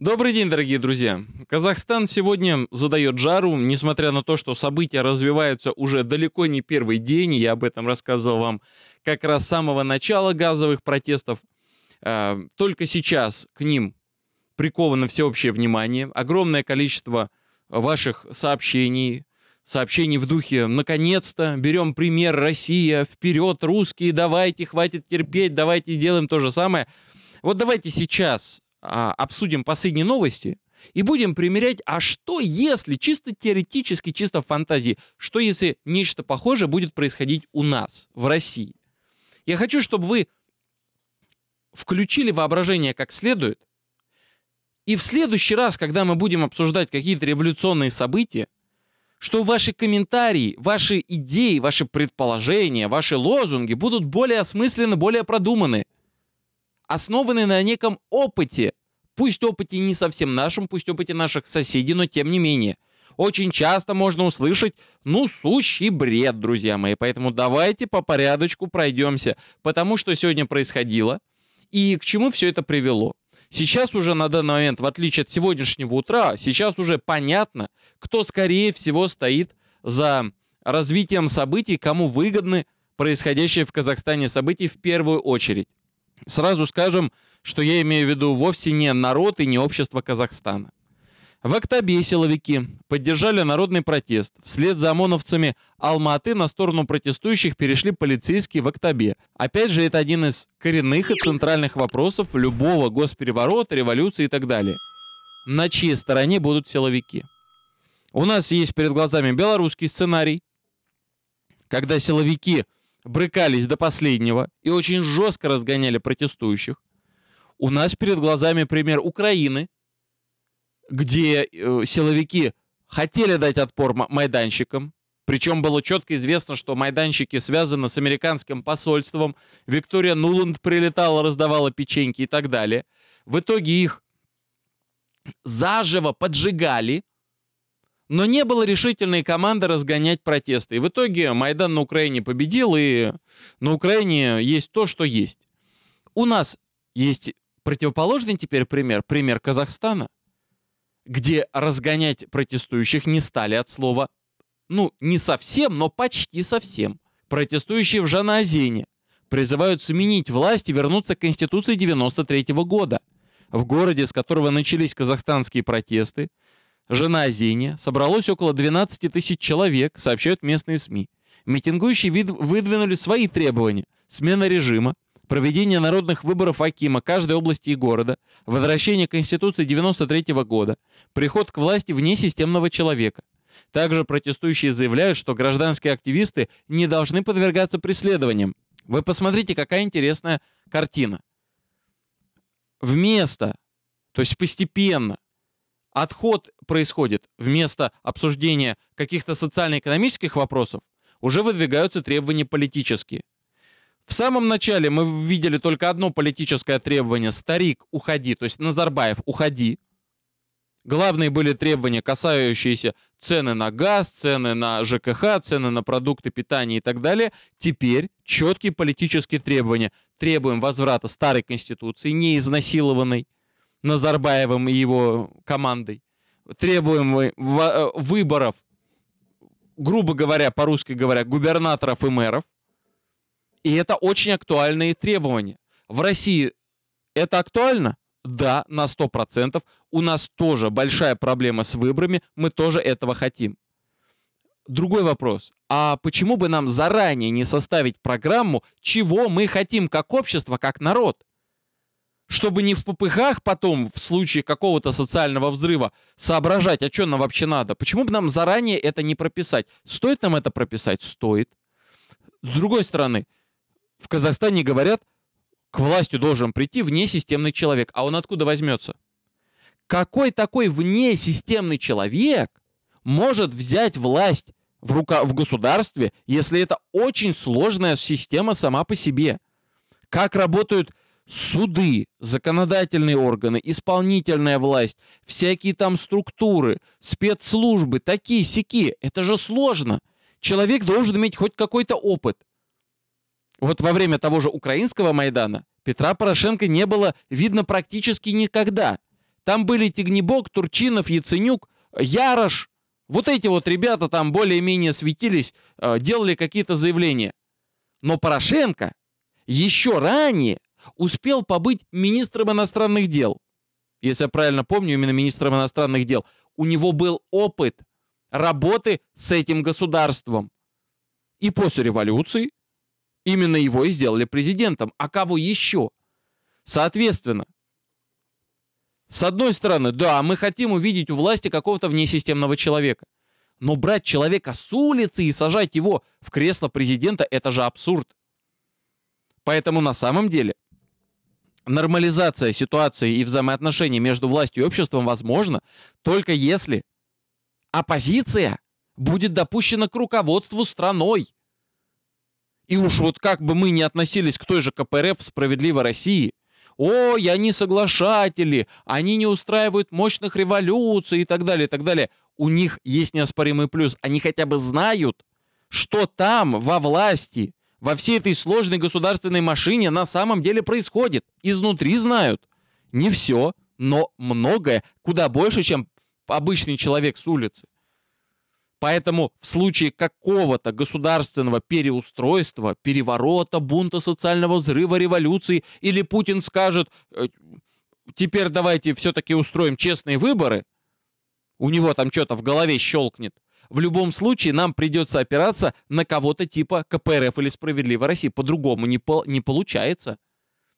Добрый день, дорогие друзья. Казахстан сегодня задает жару, несмотря на то, что события развиваются уже далеко не первый день. Я об этом рассказывал вам как раз с самого начала газовых протестов. А, только сейчас к ним приковано всеобщее внимание. Огромное количество ваших сообщений, сообщений в духе «наконец-то, берем пример, Россия, вперед, русские, давайте, хватит терпеть, давайте сделаем то же самое». Вот давайте сейчас а, обсудим последние новости и будем примерять, а что если, чисто теоретически, чисто в фантазии, что если нечто похожее будет происходить у нас, в России. Я хочу, чтобы вы включили воображение как следует, и в следующий раз, когда мы будем обсуждать какие-то революционные события, что ваши комментарии, ваши идеи, ваши предположения, ваши лозунги будут более осмысленны, более продуманы – основаны на неком опыте. Пусть опыте не совсем нашем, пусть опыте наших соседей, но тем не менее. Очень часто можно услышать, ну, сущий бред, друзья мои. Поэтому давайте по порядочку пройдемся, потому что сегодня происходило и к чему все это привело. Сейчас уже на данный момент, в отличие от сегодняшнего утра, сейчас уже понятно, кто скорее всего стоит за развитием событий, кому выгодны происходящие в Казахстане события в первую очередь. Сразу скажем, что я имею в виду вовсе не народ и не общество Казахстана. В октябре силовики поддержали народный протест. Вслед за ОМОНовцами Алматы на сторону протестующих перешли полицейские в октябре. Опять же, это один из коренных и центральных вопросов любого госпереворота, революции и так далее. На чьей стороне будут силовики? У нас есть перед глазами белорусский сценарий, когда силовики – брыкались до последнего и очень жестко разгоняли протестующих. У нас перед глазами пример Украины, где э, силовики хотели дать отпор майданщикам, причем было четко известно, что майданщики связаны с американским посольством, Виктория Нуланд прилетала, раздавала печеньки и так далее. В итоге их заживо поджигали, но не было решительной команды разгонять протесты. И в итоге Майдан на Украине победил, и на Украине есть то, что есть. У нас есть противоположный теперь пример, пример Казахстана, где разгонять протестующих не стали от слова, ну, не совсем, но почти совсем. Протестующие в Жаназине призывают сменить власть и вернуться к Конституции 93 -го года. В городе, с которого начались казахстанские протесты, жена Зени, собралось около 12 тысяч человек, сообщают местные СМИ. Митингующие выдвинули свои требования. Смена режима, проведение народных выборов Акима каждой области и города, возвращение Конституции 93 -го года, приход к власти внесистемного человека. Также протестующие заявляют, что гражданские активисты не должны подвергаться преследованиям. Вы посмотрите, какая интересная картина. Вместо, то есть постепенно, Отход происходит вместо обсуждения каких-то социально-экономических вопросов, уже выдвигаются требования политические. В самом начале мы видели только одно политическое требование «старик, уходи», то есть Назарбаев, уходи. Главные были требования, касающиеся цены на газ, цены на ЖКХ, цены на продукты питания и так далее. Теперь четкие политические требования. Требуем возврата старой конституции, не изнасилованной. Назарбаевым и его командой. Требуем э, выборов, грубо говоря, по-русски говоря, губернаторов и мэров. И это очень актуальные требования. В России это актуально? Да, на 100%. У нас тоже большая проблема с выборами, мы тоже этого хотим. Другой вопрос. А почему бы нам заранее не составить программу, чего мы хотим как общество, как народ? чтобы не в попыхах потом, в случае какого-то социального взрыва, соображать, а что нам вообще надо. Почему бы нам заранее это не прописать? Стоит нам это прописать? Стоит. С другой стороны, в Казахстане говорят, к власти должен прийти внесистемный человек. А он откуда возьмется? Какой такой внесистемный человек может взять власть в, рука, в государстве, если это очень сложная система сама по себе? Как работают суды, законодательные органы, исполнительная власть, всякие там структуры, спецслужбы, такие сики. Это же сложно. Человек должен иметь хоть какой-то опыт. Вот во время того же украинского Майдана Петра Порошенко не было видно практически никогда. Там были Тигнебок, Турчинов, Яценюк, Ярош. Вот эти вот ребята там более-менее светились, э, делали какие-то заявления. Но Порошенко еще ранее успел побыть министром иностранных дел. Если я правильно помню, именно министром иностранных дел. У него был опыт работы с этим государством. И после революции именно его и сделали президентом. А кого еще? Соответственно, с одной стороны, да, мы хотим увидеть у власти какого-то внесистемного человека. Но брать человека с улицы и сажать его в кресло президента – это же абсурд. Поэтому на самом деле нормализация ситуации и взаимоотношений между властью и обществом возможна только если оппозиция будет допущена к руководству страной. И уж вот как бы мы ни относились к той же КПРФ «Справедливой России», о, «Ой, они соглашатели, они не устраивают мощных революций» и так далее, и так далее. У них есть неоспоримый плюс. Они хотя бы знают, что там во власти во всей этой сложной государственной машине на самом деле происходит. Изнутри знают. Не все, но многое, куда больше, чем обычный человек с улицы. Поэтому в случае какого-то государственного переустройства, переворота, бунта, социального взрыва, революции, или Путин скажет, «Э, теперь давайте все-таки устроим честные выборы, у него там что-то в голове щелкнет – в любом случае нам придется опираться на кого-то типа КПРФ или Справедливой России. По-другому не, по, не получается.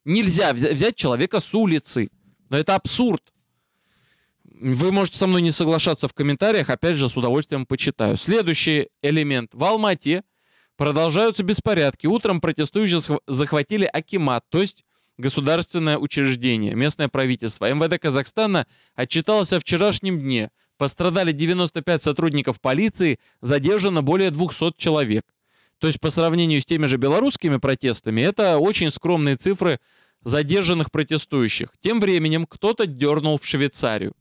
Нельзя взять человека с улицы. Но это абсурд. Вы можете со мной не соглашаться в комментариях, опять же, с удовольствием почитаю. Следующий элемент. В Алмате продолжаются беспорядки. Утром протестующие захватили Акимат, то есть государственное учреждение, местное правительство. МВД Казахстана отчиталось о вчерашнем дне – Пострадали 95 сотрудников полиции, задержано более 200 человек. То есть по сравнению с теми же белорусскими протестами, это очень скромные цифры задержанных протестующих. Тем временем кто-то дернул в Швейцарию.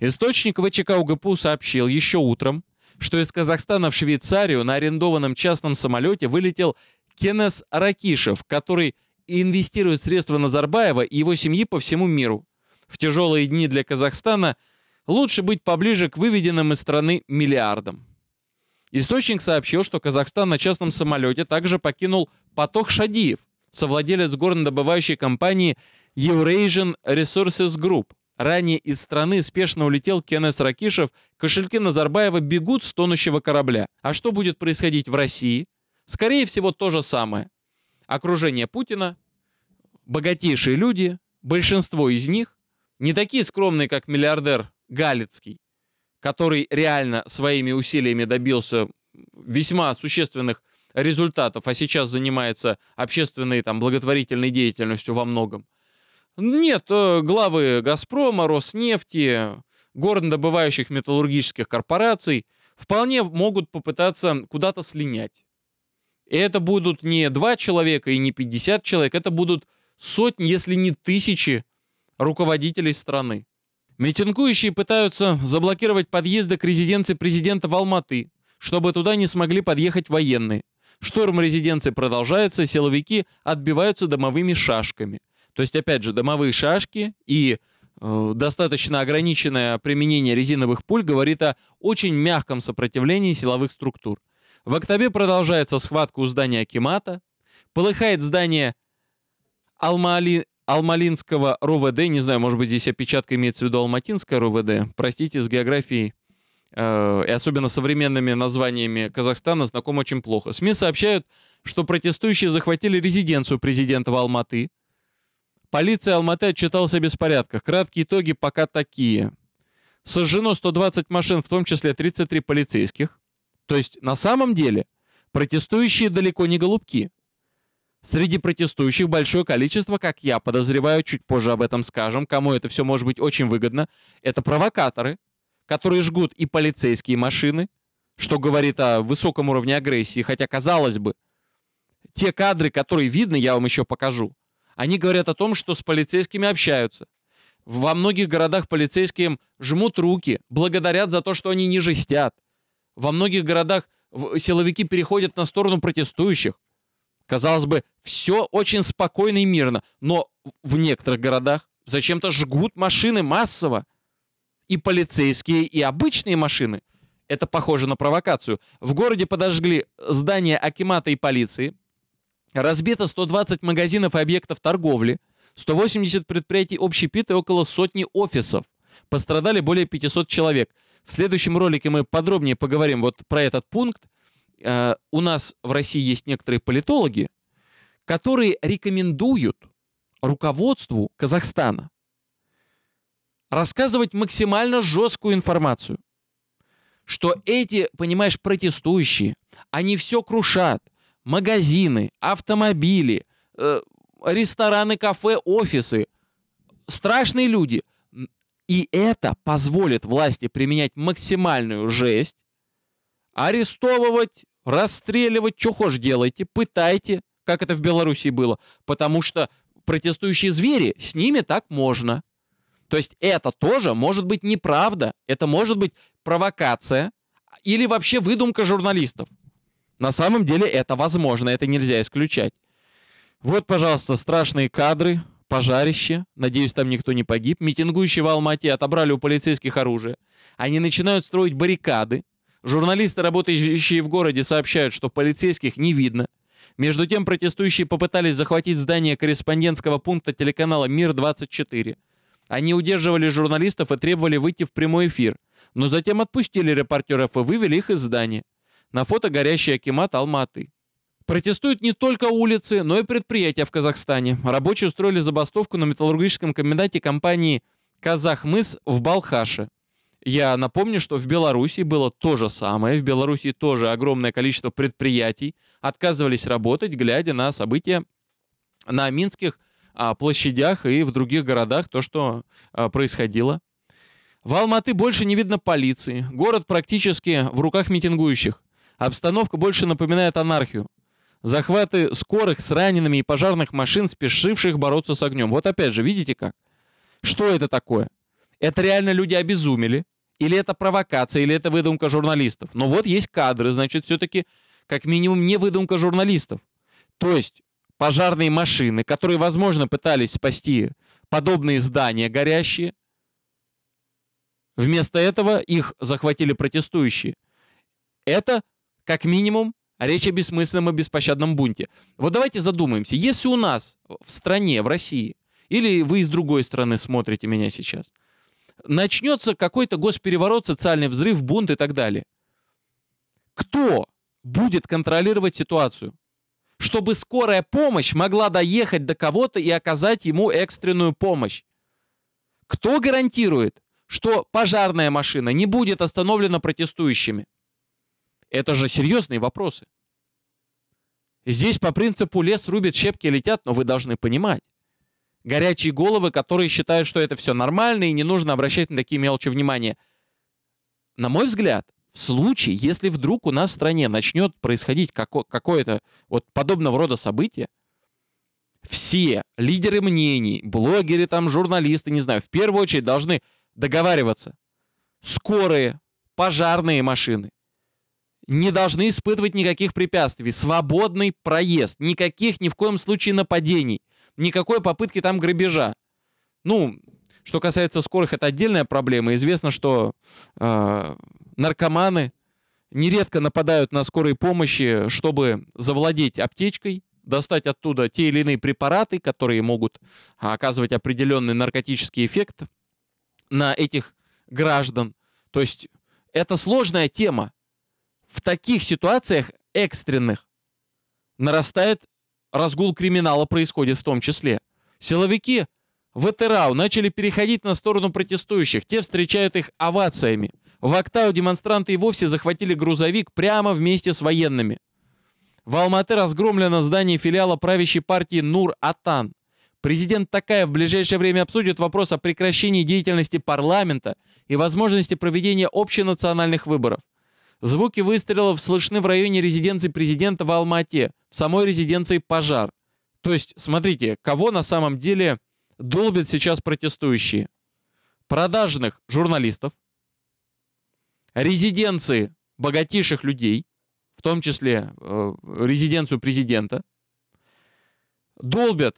Источник ВЧК УГПУ сообщил еще утром, что из Казахстана в Швейцарию на арендованном частном самолете вылетел Кенес Ракишев, который инвестирует средства Назарбаева и его семьи по всему миру. В тяжелые дни для Казахстана – лучше быть поближе к выведенным из страны миллиардам. Источник сообщил, что Казахстан на частном самолете также покинул поток Шадиев, совладелец горнодобывающей компании Eurasian Resources Group. Ранее из страны спешно улетел Кенес Ракишев, кошельки Назарбаева бегут с тонущего корабля. А что будет происходить в России? Скорее всего, то же самое. Окружение Путина, богатейшие люди, большинство из них, не такие скромные, как миллиардер Галицкий, который реально своими усилиями добился весьма существенных результатов, а сейчас занимается общественной там, благотворительной деятельностью во многом. Нет, э, главы «Газпрома», «Роснефти», горнодобывающих металлургических корпораций вполне могут попытаться куда-то слинять. И это будут не два человека и не 50 человек, это будут сотни, если не тысячи руководителей страны. Митингующие пытаются заблокировать подъезды к резиденции президента в Алматы, чтобы туда не смогли подъехать военные. Штурм резиденции продолжается, силовики отбиваются домовыми шашками. То есть, опять же, домовые шашки и э, достаточно ограниченное применение резиновых пуль говорит о очень мягком сопротивлении силовых структур. В октябре продолжается схватка у здания Акимата, полыхает здание Алма-Али Алмалинского РОВД, не знаю, может быть, здесь опечатка имеется в виду Алматинское РОВД, простите, с географией э, и особенно современными названиями Казахстана знаком очень плохо. СМИ сообщают, что протестующие захватили резиденцию президента в Алматы. Полиция Алматы отчиталась о беспорядках. Краткие итоги пока такие. Сожжено 120 машин, в том числе 33 полицейских. То есть на самом деле протестующие далеко не голубки. Среди протестующих большое количество, как я подозреваю, чуть позже об этом скажем, кому это все может быть очень выгодно, это провокаторы, которые жгут и полицейские машины, что говорит о высоком уровне агрессии, хотя, казалось бы, те кадры, которые видны, я вам еще покажу, они говорят о том, что с полицейскими общаются. Во многих городах полицейским жмут руки, благодарят за то, что они не жестят. Во многих городах силовики переходят на сторону протестующих. Казалось бы, все очень спокойно и мирно, но в некоторых городах зачем-то жгут машины массово. И полицейские, и обычные машины. Это похоже на провокацию. В городе подожгли здание Акимата и полиции. Разбито 120 магазинов и объектов торговли. 180 предприятий общепит и около сотни офисов. Пострадали более 500 человек. В следующем ролике мы подробнее поговорим вот про этот пункт. Э, у нас в России есть некоторые политологи, которые рекомендуют руководству Казахстана рассказывать максимально жесткую информацию, что эти, понимаешь, протестующие, они все крушат, магазины, автомобили, э, рестораны, кафе, офисы, страшные люди. И это позволит власти применять максимальную жесть, арестовывать, Расстреливать, что хошь делайте, пытайте, как это в Беларуси было. Потому что протестующие звери, с ними так можно. То есть это тоже может быть неправда, это может быть провокация или вообще выдумка журналистов. На самом деле это возможно, это нельзя исключать. Вот, пожалуйста, страшные кадры, пожарище. Надеюсь, там никто не погиб. Митингующие в Алмате отобрали у полицейских оружие. Они начинают строить баррикады. Журналисты, работающие в городе, сообщают, что полицейских не видно. Между тем протестующие попытались захватить здание корреспондентского пункта телеканала «Мир-24». Они удерживали журналистов и требовали выйти в прямой эфир, но затем отпустили репортеров и вывели их из здания. На фото горящий Акимат Алматы. Протестуют не только улицы, но и предприятия в Казахстане. Рабочие устроили забастовку на металлургическом комбинате компании «Казахмыс» в Балхаше. Я напомню, что в Беларуси было то же самое. В Беларуси тоже огромное количество предприятий отказывались работать, глядя на события на минских а, площадях и в других городах, то, что а, происходило. В Алматы больше не видно полиции. Город практически в руках митингующих. Обстановка больше напоминает анархию. Захваты скорых с ранеными и пожарных машин, спешивших бороться с огнем. Вот опять же, видите как? Что это такое? Это реально люди обезумели, или это провокация, или это выдумка журналистов. Но вот есть кадры, значит, все-таки как минимум не выдумка журналистов. То есть пожарные машины, которые, возможно, пытались спасти подобные здания горящие, вместо этого их захватили протестующие. Это, как минимум, речь о бессмысленном и беспощадном бунте. Вот давайте задумаемся, если у нас в стране, в России, или вы из другой страны смотрите меня сейчас – начнется какой-то госпереворот, социальный взрыв, бунт и так далее. Кто будет контролировать ситуацию? Чтобы скорая помощь могла доехать до кого-то и оказать ему экстренную помощь. Кто гарантирует, что пожарная машина не будет остановлена протестующими? Это же серьезные вопросы. Здесь по принципу лес рубит, щепки летят, но вы должны понимать, горячие головы, которые считают, что это все нормально и не нужно обращать на такие мелочи внимания. На мой взгляд, в случае, если вдруг у нас в стране начнет происходить какое-то вот подобного рода событие, все лидеры мнений, блогеры, там, журналисты, не знаю, в первую очередь должны договариваться. Скорые, пожарные машины не должны испытывать никаких препятствий, свободный проезд, никаких ни в коем случае нападений никакой попытки там грабежа. Ну, что касается скорых, это отдельная проблема. Известно, что э, наркоманы нередко нападают на скорой помощи, чтобы завладеть аптечкой, достать оттуда те или иные препараты, которые могут а, оказывать определенный наркотический эффект на этих граждан. То есть это сложная тема. В таких ситуациях экстренных нарастает Разгул криминала происходит в том числе. Силовики в Этерау начали переходить на сторону протестующих, те встречают их овациями. В Актау демонстранты и вовсе захватили грузовик прямо вместе с военными. В Алматы разгромлено здание филиала правящей партии Нур-Атан. Президент такая в ближайшее время обсудит вопрос о прекращении деятельности парламента и возможности проведения общенациональных выборов. Звуки выстрелов слышны в районе резиденции президента в Алмате, в самой резиденции пожар. То есть, смотрите, кого на самом деле долбят сейчас протестующие? Продажных журналистов, резиденции богатейших людей, в том числе э, резиденцию президента, долбят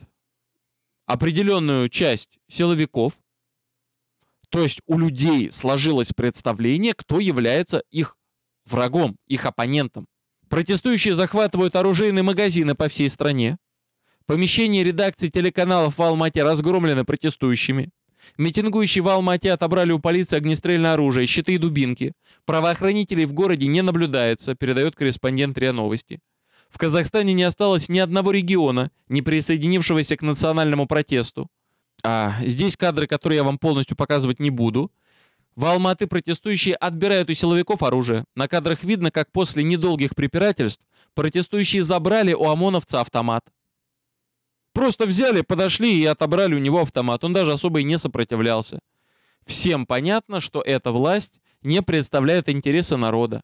определенную часть силовиков, то есть у людей сложилось представление, кто является их врагом, их оппонентом. Протестующие захватывают оружейные магазины по всей стране. Помещения редакций телеканалов в Алмате разгромлены протестующими. Митингующие в Алмате отобрали у полиции огнестрельное оружие, щиты и дубинки. Правоохранителей в городе не наблюдается, передает корреспондент РИА Новости. В Казахстане не осталось ни одного региона, не присоединившегося к национальному протесту. А здесь кадры, которые я вам полностью показывать не буду – в Алматы протестующие отбирают у силовиков оружие. На кадрах видно, как после недолгих препирательств протестующие забрали у ОМОНовца автомат. Просто взяли, подошли и отобрали у него автомат. Он даже особо и не сопротивлялся. Всем понятно, что эта власть не представляет интересы народа.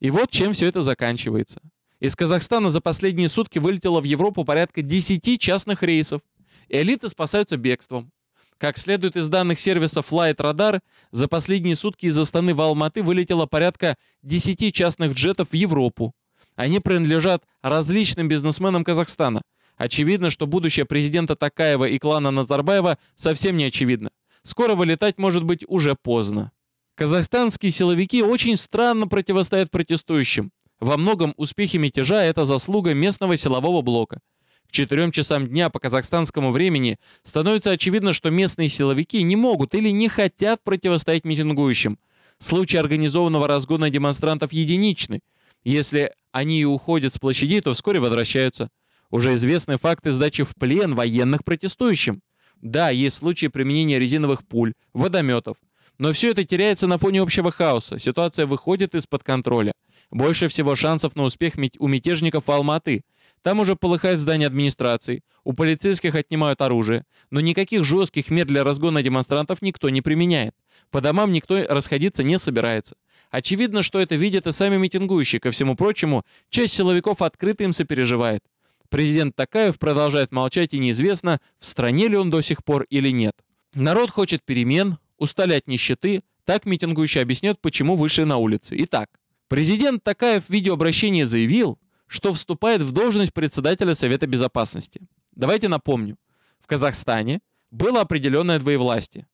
И вот чем все это заканчивается. Из Казахстана за последние сутки вылетело в Европу порядка 10 частных рейсов. Элиты спасаются бегством. Как следует из данных сервиса Flight Radar, за последние сутки из Астаны в Алматы вылетело порядка 10 частных джетов в Европу. Они принадлежат различным бизнесменам Казахстана. Очевидно, что будущее президента Такаева и клана Назарбаева совсем не очевидно. Скоро вылетать может быть уже поздно. Казахстанские силовики очень странно противостоят протестующим. Во многом успехи мятежа – это заслуга местного силового блока – к 4 часам дня по казахстанскому времени становится очевидно, что местные силовики не могут или не хотят противостоять митингующим. Случаи организованного разгона демонстрантов единичны. Если они и уходят с площади, то вскоре возвращаются. Уже известны факты сдачи в плен военных протестующим. Да, есть случаи применения резиновых пуль, водометов. Но все это теряется на фоне общего хаоса. Ситуация выходит из-под контроля. Больше всего шансов на успех у мятежников Алматы – там уже полыхает здание администрации, у полицейских отнимают оружие, но никаких жестких мер для разгона демонстрантов никто не применяет. По домам никто расходиться не собирается. Очевидно, что это видят и сами митингующие. Ко всему прочему, часть силовиков открыто им сопереживает. Президент Такаев продолжает молчать и неизвестно, в стране ли он до сих пор или нет. Народ хочет перемен, устали от нищеты. Так митингующие объяснят, почему вышли на улицы. Итак, президент Такаев в видеообращении заявил, что вступает в должность председателя Совета Безопасности. Давайте напомню. В Казахстане было определенное двоевластие.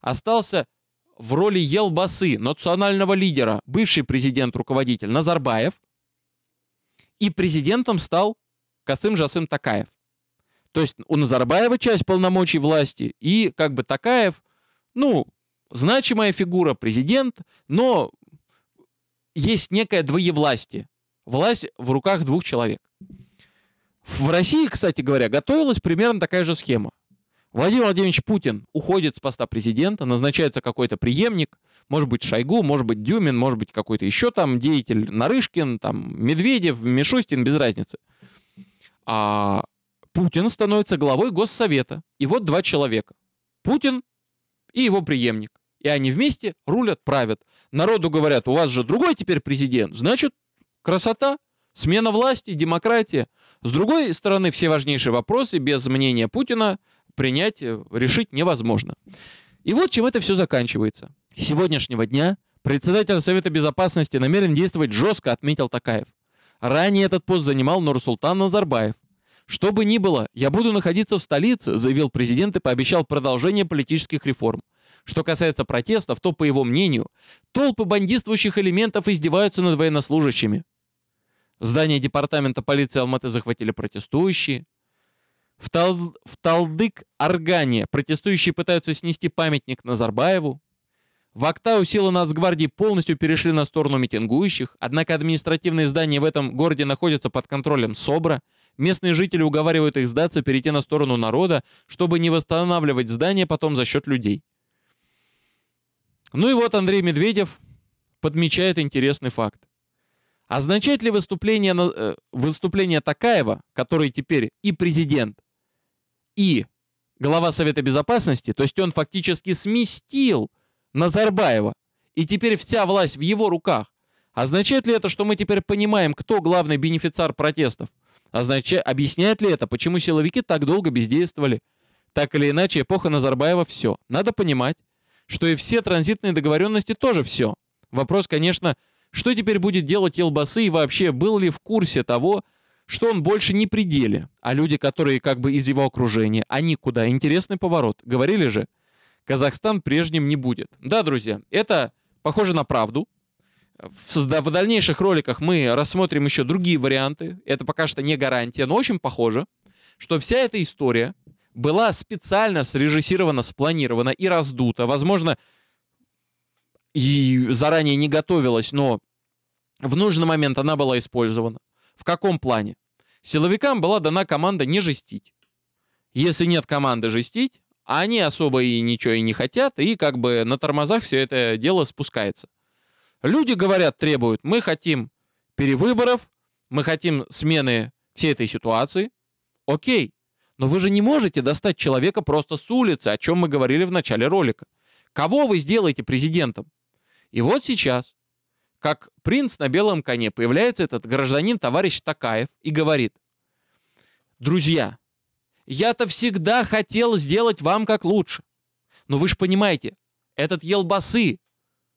Остался в роли Елбасы, национального лидера, бывший президент-руководитель Назарбаев, и президентом стал Касым Жасым Такаев. То есть у Назарбаева часть полномочий власти, и как бы Такаев, ну, значимая фигура, президент, но есть некое двоевластие. Власть в руках двух человек. В России, кстати говоря, готовилась примерно такая же схема. Владимир Владимирович Путин уходит с поста президента, назначается какой-то преемник, может быть Шойгу, может быть Дюмин, может быть какой-то еще там деятель, Нарышкин, там Медведев, Мишустин, без разницы. А Путин становится главой Госсовета. И вот два человека. Путин и его преемник. И они вместе рулят, правят. Народу говорят, у вас же другой теперь президент, значит, Красота! Смена власти, демократия. С другой стороны, все важнейшие вопросы без мнения Путина принять, э, решить невозможно. И вот чем это все заканчивается. С сегодняшнего дня председатель Совета Безопасности намерен действовать жестко, отметил Такаев. Ранее этот пост занимал Нурсултан Назарбаев. «Что бы ни было, я буду находиться в столице», заявил президент и пообещал продолжение политических реформ. Что касается протестов, то, по его мнению, толпы бандитствующих элементов издеваются над военнослужащими. Здание департамента полиции Алматы захватили протестующие. В, Тал... в Талдык-Органе протестующие пытаются снести памятник Назарбаеву. В Актау силы нацгвардии полностью перешли на сторону митингующих, однако административные здания в этом городе находятся под контролем СОБРа. Местные жители уговаривают их сдаться, перейти на сторону народа, чтобы не восстанавливать здания потом за счет людей. Ну и вот Андрей Медведев подмечает интересный факт. Означает ли выступление, э, выступление Такаева, который теперь и президент, и глава Совета Безопасности, то есть он фактически сместил Назарбаева, и теперь вся власть в его руках, означает ли это, что мы теперь понимаем, кто главный бенефициар протестов? Означа... Объясняет ли это, почему силовики так долго бездействовали? Так или иначе, эпоха Назарбаева все. Надо понимать, что и все транзитные договоренности тоже все. Вопрос, конечно, что теперь будет делать Елбасы и вообще был ли в курсе того, что он больше не при деле, а люди, которые как бы из его окружения, они куда? Интересный поворот. Говорили же, Казахстан прежним не будет. Да, друзья, это похоже на правду. В, в дальнейших роликах мы рассмотрим еще другие варианты. Это пока что не гарантия, но очень похоже, что вся эта история была специально срежиссирована, спланирована и раздута. Возможно, и заранее не готовилась, но в нужный момент она была использована. В каком плане? Силовикам была дана команда не жестить. Если нет команды жестить, они особо и ничего и не хотят, и как бы на тормозах все это дело спускается. Люди говорят, требуют, мы хотим перевыборов, мы хотим смены всей этой ситуации. Окей, но вы же не можете достать человека просто с улицы, о чем мы говорили в начале ролика. Кого вы сделаете президентом? И вот сейчас, как принц на белом коне, появляется этот гражданин товарищ Такаев и говорит, друзья, я-то всегда хотел сделать вам как лучше. Но вы же понимаете, этот елбасы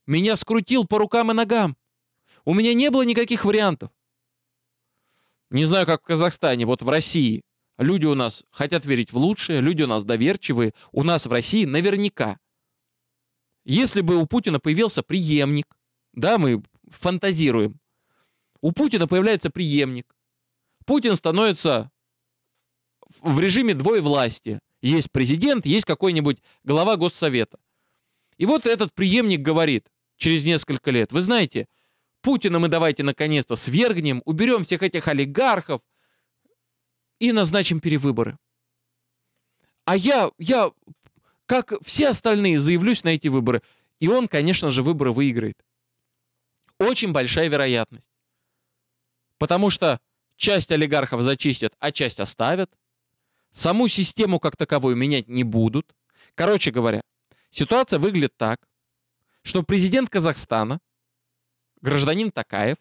меня скрутил по рукам и ногам. У меня не было никаких вариантов. Не знаю, как в Казахстане, вот в России. Люди у нас хотят верить в лучшее, люди у нас доверчивые. У нас в России наверняка если бы у Путина появился преемник, да, мы фантазируем, у Путина появляется преемник, Путин становится в режиме двое власти. Есть президент, есть какой-нибудь глава Госсовета. И вот этот преемник говорит через несколько лет, вы знаете, Путина мы давайте наконец-то свергнем, уберем всех этих олигархов и назначим перевыборы. А я, я как все остальные, заявлюсь на эти выборы. И он, конечно же, выборы выиграет. Очень большая вероятность. Потому что часть олигархов зачистят, а часть оставят. Саму систему как таковую менять не будут. Короче говоря, ситуация выглядит так, что президент Казахстана, гражданин Такаев,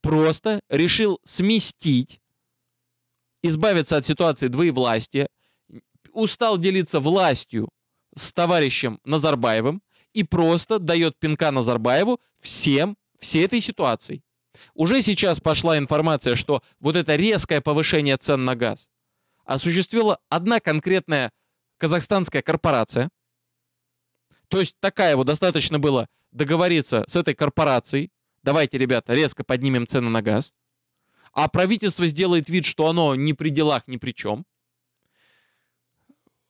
просто решил сместить избавиться от ситуации двоевластия, устал делиться властью с товарищем Назарбаевым и просто дает пинка Назарбаеву всем, всей этой ситуации. Уже сейчас пошла информация, что вот это резкое повышение цен на газ осуществила одна конкретная казахстанская корпорация. То есть такая вот достаточно было договориться с этой корпорацией. Давайте, ребята, резко поднимем цены на газ. А правительство сделает вид, что оно ни при делах, ни при чем.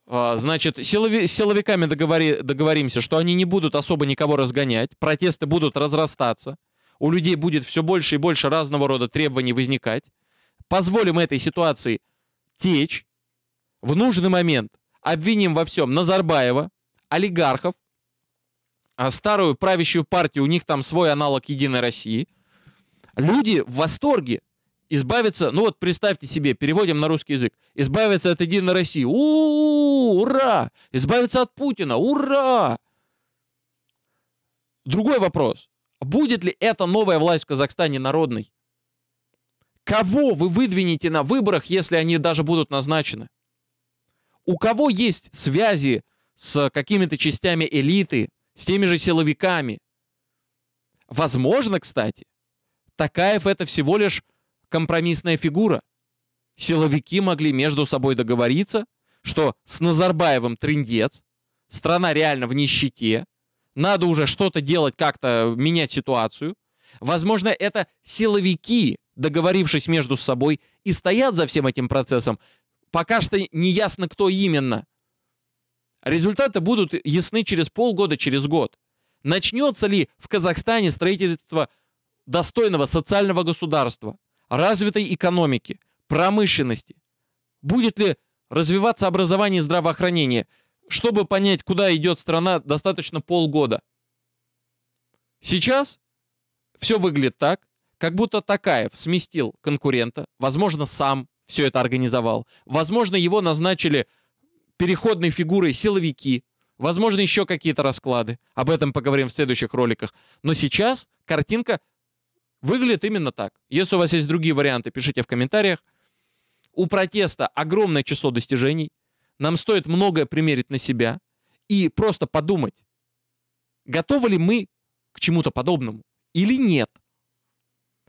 А, значит, силовиками договори, договоримся, что они не будут особо никого разгонять, протесты будут разрастаться, у людей будет все больше и больше разного рода требований возникать. Позволим этой ситуации течь. В нужный момент обвиним во всем Назарбаева, олигархов, а старую правящую партию, у них там свой аналог «Единой России». Люди в восторге, избавиться, ну вот представьте себе, переводим на русский язык, избавиться от Единой России, у, ура, избавиться от Путина, ура. Другой вопрос, будет ли эта новая власть в Казахстане народной? Кого вы выдвинете на выборах, если они даже будут назначены? У кого есть связи с какими-то частями элиты, с теми же силовиками? Возможно, кстати, Такаев это всего лишь компромиссная фигура. Силовики могли между собой договориться, что с Назарбаевым трындец, страна реально в нищете, надо уже что-то делать, как-то менять ситуацию. Возможно, это силовики, договорившись между собой, и стоят за всем этим процессом. Пока что не ясно, кто именно. Результаты будут ясны через полгода, через год. Начнется ли в Казахстане строительство достойного социального государства? развитой экономики, промышленности. Будет ли развиваться образование и здравоохранение? Чтобы понять, куда идет страна, достаточно полгода. Сейчас все выглядит так, как будто Такаев сместил конкурента, возможно, сам все это организовал, возможно, его назначили переходной фигурой силовики, возможно, еще какие-то расклады. Об этом поговорим в следующих роликах. Но сейчас картинка Выглядит именно так. Если у вас есть другие варианты, пишите в комментариях. У протеста огромное число достижений. Нам стоит многое примерить на себя и просто подумать, готовы ли мы к чему-то подобному или нет.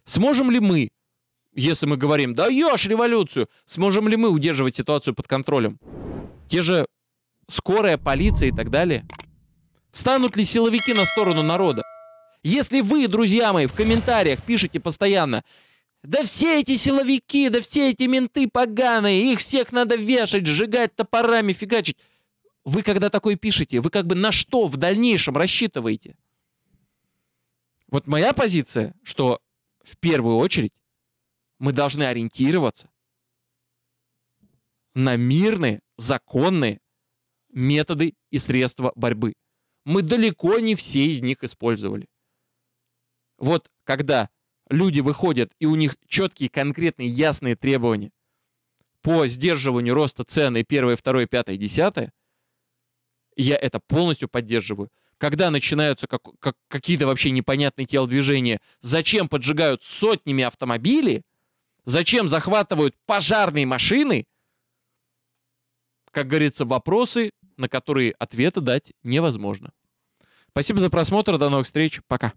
Сможем ли мы, если мы говорим «даешь революцию», сможем ли мы удерживать ситуацию под контролем? Те же скорая, полиция и так далее. Встанут ли силовики на сторону народа? Если вы, друзья мои, в комментариях пишете постоянно, да все эти силовики, да все эти менты поганые, их всех надо вешать, сжигать топорами, фигачить. Вы когда такое пишете, вы как бы на что в дальнейшем рассчитываете? Вот моя позиция, что в первую очередь мы должны ориентироваться на мирные, законные методы и средства борьбы. Мы далеко не все из них использовали. Вот когда люди выходят и у них четкие, конкретные, ясные требования по сдерживанию роста цены 1, 2, 5, 10, я это полностью поддерживаю. Когда начинаются как, как, какие-то вообще непонятные телодвижения, зачем поджигают сотнями автомобилей, зачем захватывают пожарные машины, как говорится, вопросы, на которые ответы дать невозможно. Спасибо за просмотр, до новых встреч, пока.